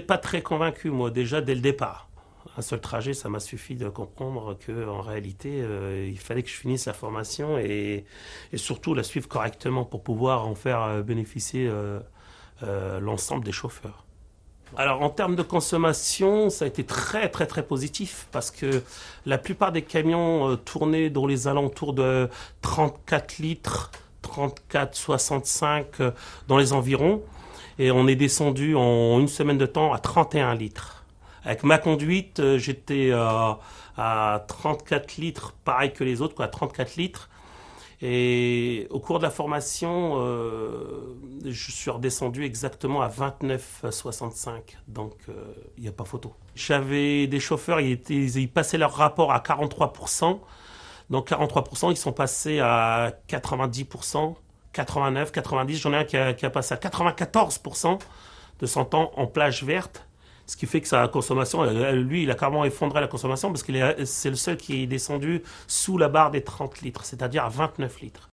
pas très convaincu, moi, déjà dès le départ. Un seul trajet, ça m'a suffi de comprendre que, en réalité, euh, il fallait que je finisse la formation et, et, surtout la suivre correctement pour pouvoir en faire euh, bénéficier euh, l'ensemble des chauffeurs. Alors en termes de consommation, ça a été très très très positif parce que la plupart des camions tournaient dans les alentours de 34 litres, 34, 65 dans les environs et on est descendu en une semaine de temps à 31 litres. Avec ma conduite, euh, j'étais euh, à 34 litres, pareil que les autres, quoi, à 34 litres. Et au cours de la formation, euh, je suis redescendu exactement à 29,65. Donc, il n'y a pas photo. J'avais des chauffeurs, ils, étaient, ils, passaient leur rapport à 43%. Donc, 43%, ils sont passés à 90%. 89, 90, j'en ai un qui a, passé à 94% de son temps en plage verte, ce qui fait que sa consommation, lui, il a carrément effondré la consommation parce qu'il est, c'est le seul qui est descendu sous la barre des 30 litres, c'est-à-dire à 29 litres.